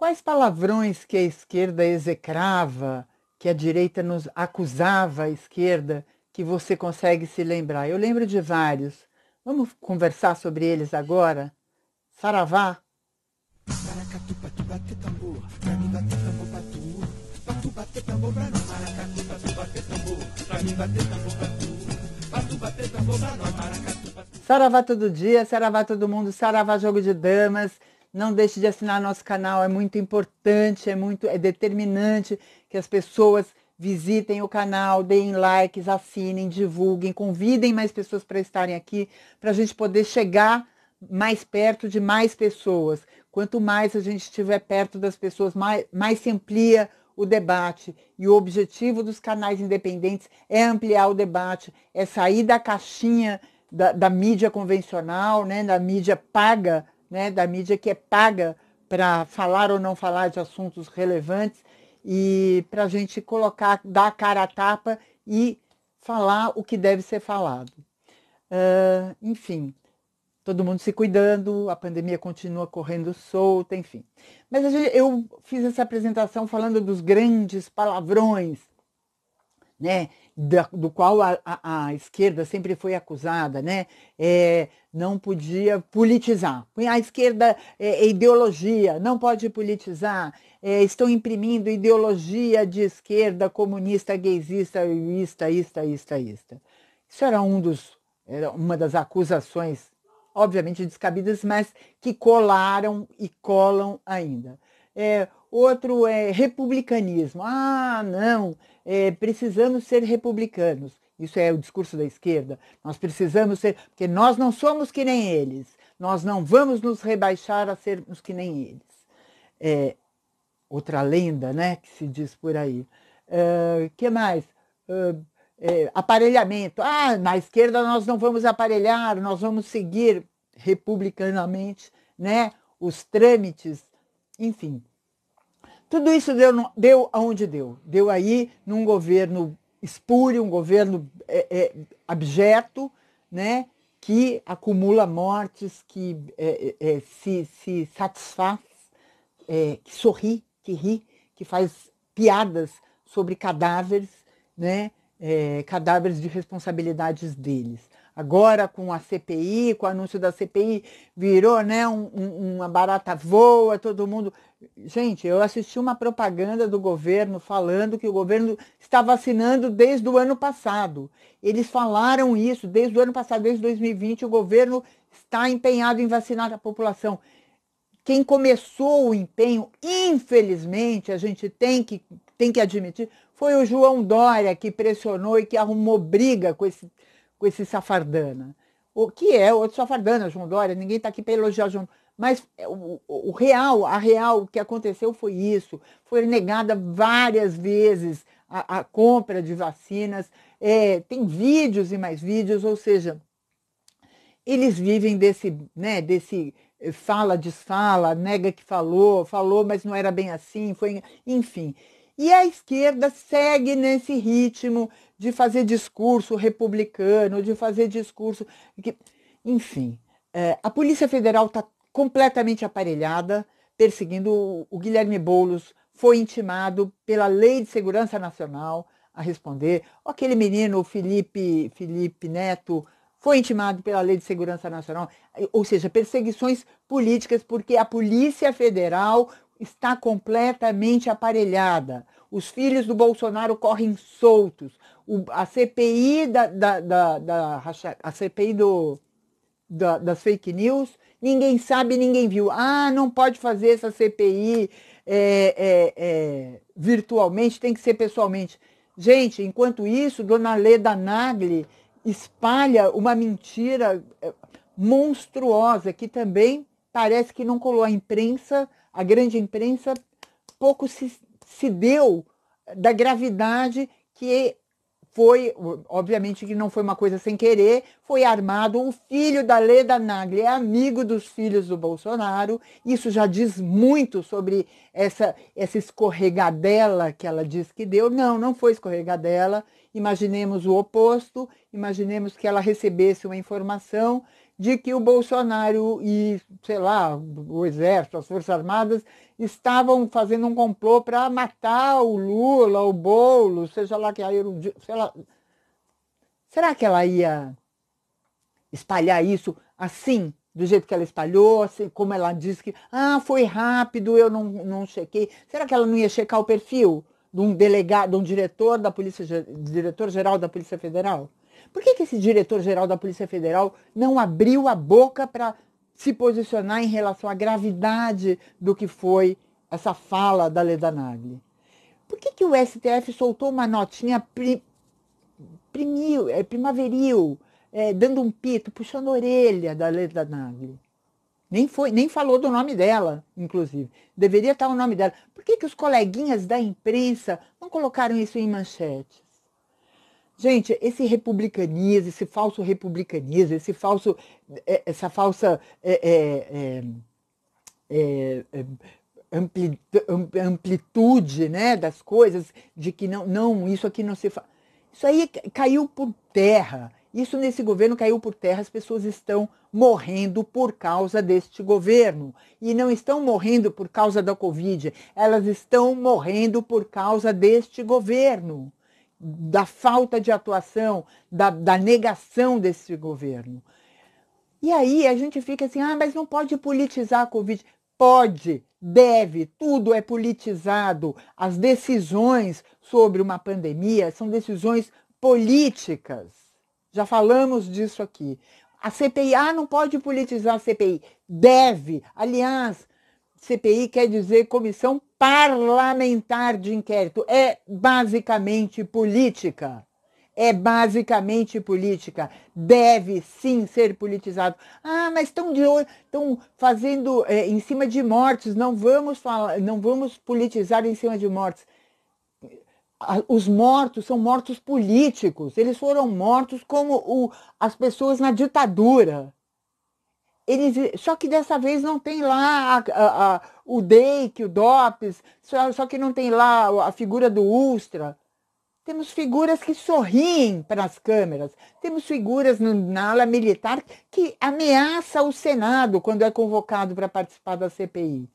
Quais palavrões que a esquerda execrava, que a direita nos acusava a esquerda, que você consegue se lembrar? Eu lembro de vários. Vamos conversar sobre eles agora? Saravá! tambor, tambor Maracatu, tambor, tambor Maracatu, Saravá todo dia, saravá todo mundo, saravá jogo de damas. Não deixe de assinar nosso canal, é muito importante, é muito é determinante que as pessoas visitem o canal, deem likes, assinem, divulguem, convidem mais pessoas para estarem aqui, para a gente poder chegar mais perto de mais pessoas. Quanto mais a gente estiver perto das pessoas, mais, mais se amplia o debate. E o objetivo dos canais independentes é ampliar o debate, é sair da caixinha da, da mídia convencional, né, da mídia paga né, da mídia que é paga para falar ou não falar de assuntos relevantes e para a gente colocar, dar a cara a tapa e falar o que deve ser falado. Uh, enfim, todo mundo se cuidando, a pandemia continua correndo solta, enfim. Mas eu fiz essa apresentação falando dos grandes palavrões, né? da, do qual a, a, a, esquerda sempre foi acusada, né? É, não podia politizar. A esquerda é, é ideologia, não pode politizar. É, estão imprimindo ideologia de esquerda comunista, gaysista, ista, ista, ista, ista. Isso era, um dos, era uma das acusações, obviamente descabidas, mas que colaram e colam ainda. É, outro é republicanismo. Ah, não, é, precisamos ser republicanos. Isso é o discurso da esquerda. Nós precisamos ser, porque nós não somos que nem eles. Nós não vamos nos rebaixar a sermos que nem eles. É, outra lenda, né, que se diz por aí. Uh, que mais? Uh, é, aparelhamento. Ah, na esquerda nós não vamos aparelhar, nós vamos seguir republicanamente, né, os trâmites, enfim. Tudo isso deu, deu aonde deu. Deu aí num governo espúrio, um governo é, é, abjeto, né? que acumula mortes, que é, é, é se, se satisfaz, é, que sorri, que ri, que faz piadas sobre cadáveres, né? cadáveres de responsabilidades deles. Agora com a CPI, com o anúncio da CPI, virou né, um, um, uma barata voa, todo mundo. Gente, eu assisti uma propaganda do governo falando que o governo está vacinando desde o ano passado. Eles falaram isso desde o ano passado, desde 2020, o governo está empenhado em vacinar a população quem começou o empenho, infelizmente, a gente tem que, tem que admitir, foi o João Dória que pressionou e que arrumou briga com esse com esse safardana. O que é outro safardana, João Dória? Ninguém está aqui para elogiar João mas é, o, o, real, a real, o que aconteceu foi isso. Foi negada várias vezes a, a compra de vacinas. É, tem vídeos e mais vídeos, ou seja, eles vivem desse, né, desse eh, fala, desfala, nega que falou, falou, mas não era bem assim, foi, enfim. E a esquerda segue nesse ritmo de fazer discurso republicano, de fazer discurso. Enfim, é, a Polícia Federal está completamente aparelhada, perseguindo o Guilherme Boulos, foi intimado pela Lei de Segurança Nacional a responder. Aquele menino, Felipe, Felipe Neto, foi intimado pela Lei de Segurança Nacional, ou seja, perseguições políticas, porque a Polícia Federal está completamente aparelhada. Os filhos do Bolsonaro correm soltos. O, a CPI da, da, da, da a CPI do, da, das fake news, ninguém sabe, ninguém viu. Ah, não pode fazer essa CPI é, é, é, virtualmente, tem que ser pessoalmente. Gente, enquanto isso, Dona Leda Nagli espalha uma mentira é, monstruosa que também parece que não colou a imprensa a grande imprensa pouco se, se deu eh, da gravidade que foi, obviamente que não foi uma coisa sem querer, foi armado o filho da Leda Nagli, é amigo dos filhos do Bolsonaro. Isso já diz muito sobre essa, essa escorregadela que ela diz que deu. Não, não foi escorregadela. Imaginemos o oposto, imaginemos que ela recebesse uma informação de que o Bolsonaro e, sei lá, o Exército, as Forças Armadas estavam fazendo um complô para matar o Lula, o Bolo, seja lá que era o sei lá. Será que ela ia espalhar isso assim, do jeito que ela espalhou, assim, como ela disse que ah, foi rápido, eu não, não chequei. Será que ela não ia checar o perfil de um delegado, de um diretor da Polícia diretor-geral da Polícia Federal? Por que, que esse diretor-geral da Polícia Federal não abriu a boca para se posicionar em relação à gravidade do que foi essa fala da Leda Nagli? Por que, que o STF soltou uma notinha pri, primil, é, primaveril, é, dando um pito, puxando a orelha da Leda Nagli? Nem, foi, nem falou do nome dela, inclusive. Deveria estar o nome dela. Por que, que os coleguinhas da imprensa não colocaram isso em manchetes? Gente, esse republicanismo, esse falso republicanismo, esse falso, é, essa falsa é, é, é, é, é amplitude né, das coisas, de que não, não, isso aqui não se faz. Isso aí caiu por terra. Isso nesse governo caiu por terra. As pessoas estão morrendo por causa deste governo. E não estão morrendo por causa da Covid, elas estão morrendo por causa deste governo da falta de atuação, da, da negação desse governo. E aí a gente fica assim, ah, mas não pode politizar a Covid. Pode, deve, tudo é politizado. As decisões sobre uma pandemia são decisões políticas. Já falamos disso aqui. A CPI, ah, não pode politizar a CPI. Deve. Aliás, CPI quer dizer Comissão parlamentar de inquérito. É basicamente política. É basicamente política. Deve sim ser politizado. Ah, mas estão de estão fazendo é, em cima de mortes. Não vamos falar, não vamos politizar em cima de mortes. Os mortos são mortos políticos. Eles foram mortos como o, as pessoas na ditadura. Eles, só que dessa vez não tem lá a, a, a, o Dake, o Dopes, só, só que não tem lá a figura do Ustra. Temos figuras que sorriem para as câmeras. Temos figuras no, na ala militar que ameaça o Senado quando é convocado para participar da CPI.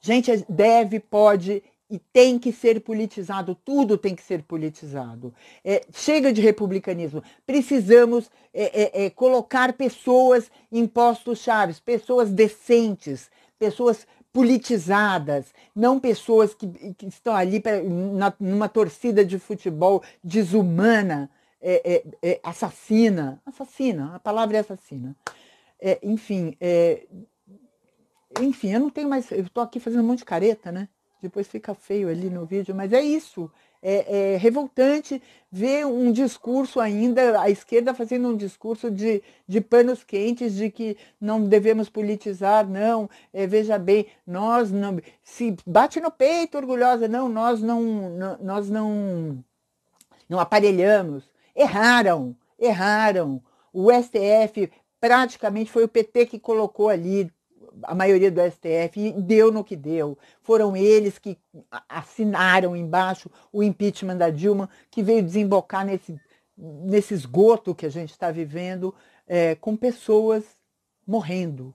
Gente, é, deve, pode e tem que ser politizado, tudo tem que ser politizado. É, chega de republicanismo. Precisamos é, é, é, colocar pessoas em postos chaves, pessoas decentes, pessoas politizadas, não pessoas que, que estão ali pra, na, numa torcida de futebol desumana, é, é, assassina. Assassina, a palavra é assassina. enfim, enfim, eu não tenho mais. Eu estou aqui fazendo um monte de careta, né? Depois fica feio ali no vídeo, mas é isso. É, é revoltante ver um discurso ainda, a esquerda fazendo um discurso de, de panos quentes, de que não devemos politizar, não, é, veja bem, nós não. Se bate no peito, orgulhosa, não, nós não, não nós não, não aparelhamos. Erraram, erraram. O STF praticamente foi o PT que colocou ali a maioria do STF deu no que deu. Foram eles que assinaram embaixo o impeachment da Dilma, que veio desembocar nesse, nesse esgoto que a gente está vivendo, é, com pessoas morrendo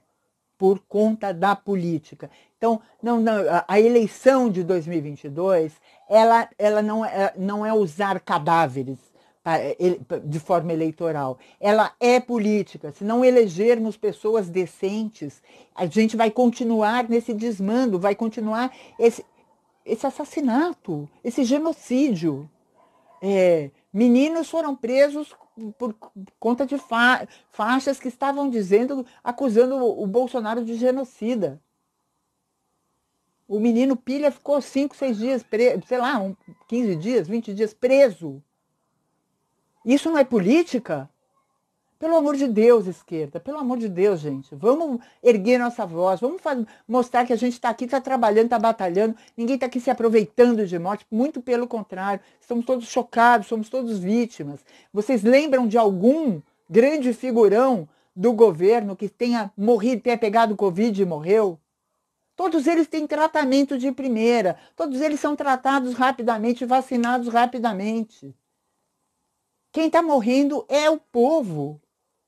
por conta da política. Então, não, não, a eleição de 2022, ela, ela não, é, não é usar cadáveres é, de forma eleitoral. Ela é política. Se não elegermos pessoas decentes, a gente vai continuar nesse desmando, vai continuar esse, esse assassinato, esse genocídio. É, meninos foram presos por conta de fa faixas que estavam dizendo, acusando o Bolsonaro de genocida. O menino Pilha ficou cinco, seis dias, sei lá, um, 15 dias, 20 dias preso isso não é política? Pelo amor de Deus, esquerda, pelo amor de Deus, gente. Vamos erguer nossa voz, vamos fazer, mostrar que a gente está aqui, está trabalhando, está batalhando, ninguém está aqui se aproveitando de morte, muito pelo contrário. Estamos todos chocados, somos todos vítimas. Vocês lembram de algum grande figurão do governo que tenha morrido, tenha pegado Covid e morreu? Todos eles têm tratamento de primeira, todos eles são tratados rapidamente, vacinados rapidamente. Quem está morrendo é o povo.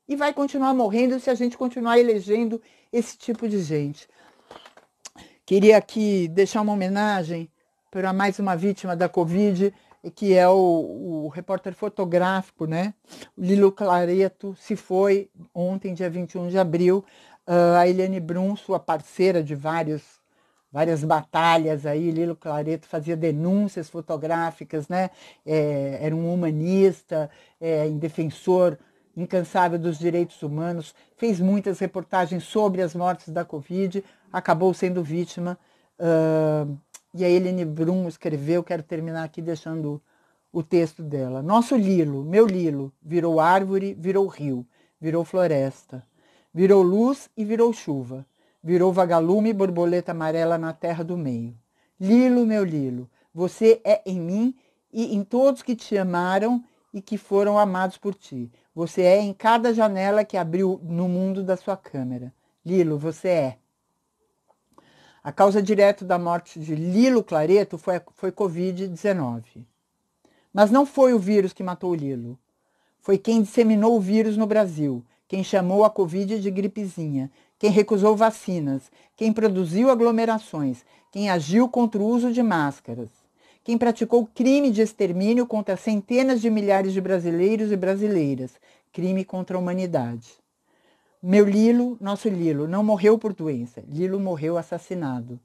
E vai continuar morrendo se a gente continuar elegendo esse tipo de gente. Queria aqui deixar uma homenagem para mais uma vítima da Covid, que é o, o repórter fotográfico, né? Lilo Clareto se foi ontem, dia 21 de abril. Uh, a Eliane Brum, sua parceira de vários várias batalhas aí, Lilo Clareto fazia denúncias fotográficas, né? É, era um humanista, é, um defensor incansável dos direitos humanos, fez muitas reportagens sobre as mortes da Covid, acabou sendo vítima. Uh, e a Helene Brum escreveu, quero terminar aqui deixando o texto dela. Nosso Lilo, meu Lilo, virou árvore, virou rio, virou floresta, virou luz e virou chuva virou vagalume e borboleta amarela na terra do meio. Lilo, meu Lilo, você é em mim e em todos que te amaram e que foram amados por ti. Você é em cada janela que abriu no mundo da sua câmera. Lilo, você é. A causa direta da morte de Lilo Clareto foi, foi Covid-19. Mas não foi o vírus que matou Lilo. Foi quem disseminou o vírus no Brasil, quem chamou a Covid de gripezinha, quem recusou vacinas, quem produziu aglomerações, quem agiu contra o uso de máscaras, quem praticou crime de extermínio contra centenas de milhares de brasileiros e brasileiras, crime contra a humanidade. Meu Lilo, nosso Lilo, não morreu por doença, Lilo morreu assassinado.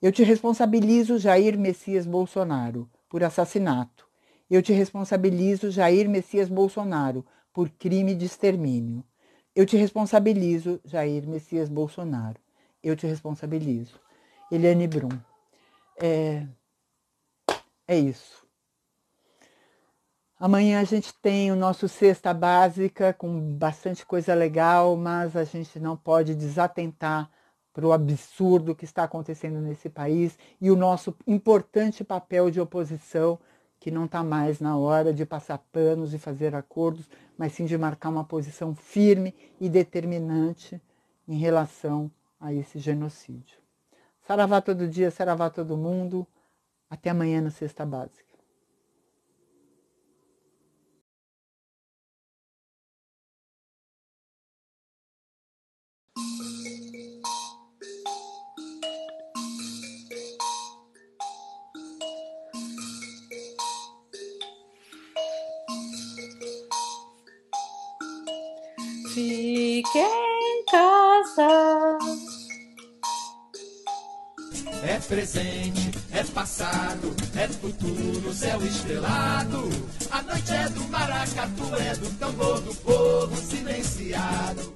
Eu te responsabilizo, Jair Messias Bolsonaro, por assassinato. Eu te responsabilizo, Jair Messias Bolsonaro, por crime de extermínio. Eu te responsabilizo, Jair Messias Bolsonaro. Eu te responsabilizo. Eliane Brum. É, é isso. Amanhã a gente tem o nosso Sexta Básica, com bastante coisa legal, mas a gente não pode desatentar para o absurdo que está acontecendo nesse país e o nosso importante papel de oposição que não está mais na hora de passar panos e fazer acordos, mas sim de marcar uma posição firme e determinante em relação a esse genocídio. Saravá todo dia, saravá todo mundo. Até amanhã na Sexta Básica. Fique em casa. É presente, é passado, é futuro, céu estrelado. A noite é do maracatu, é do tambor do povo silenciado.